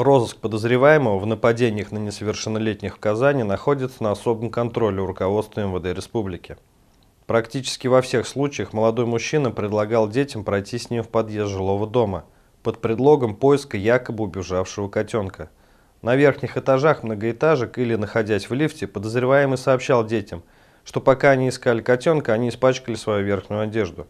Розыск подозреваемого в нападениях на несовершеннолетних в Казани находится на особом контроле у руководства МВД республики. Практически во всех случаях молодой мужчина предлагал детям пройти с ним в подъезд жилого дома под предлогом поиска якобы убежавшего котенка. На верхних этажах многоэтажек или находясь в лифте, подозреваемый сообщал детям, что пока они искали котенка, они испачкали свою верхнюю одежду.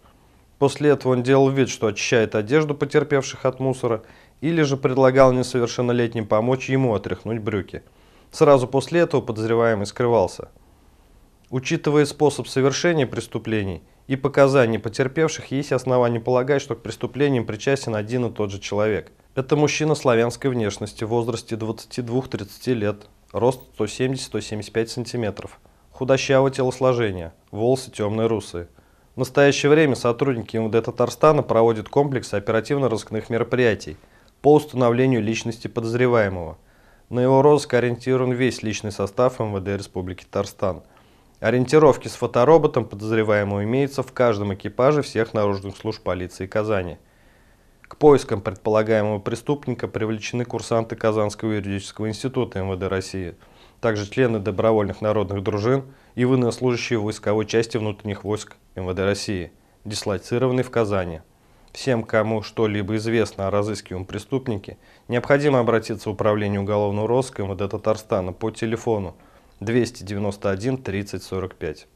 После этого он делал вид, что очищает одежду потерпевших от мусора или же предлагал несовершеннолетним помочь ему отряхнуть брюки. Сразу после этого подозреваемый скрывался. Учитывая способ совершения преступлений и показания потерпевших, есть основания полагать, что к преступлениям причастен один и тот же человек. Это мужчина славянской внешности в возрасте 22-30 лет, рост 170-175 см, худощавого телосложения, волосы темные русые. В настоящее время сотрудники МВД Татарстана проводят комплекс оперативно-розыскных мероприятий – по установлению личности подозреваемого. На его розыск ориентирован весь личный состав МВД Республики Татарстан. Ориентировки с фотороботом подозреваемого имеются в каждом экипаже всех наружных служб полиции Казани. К поискам предполагаемого преступника привлечены курсанты Казанского юридического института МВД России, также члены добровольных народных дружин и военнослужащие войсковой части внутренних войск МВД России, дислоцированные в Казани. Всем, кому что-либо известно о разыскиваемом преступнике, необходимо обратиться в Управление уголовного розыска МВД Татарстана по телефону 291 30 45.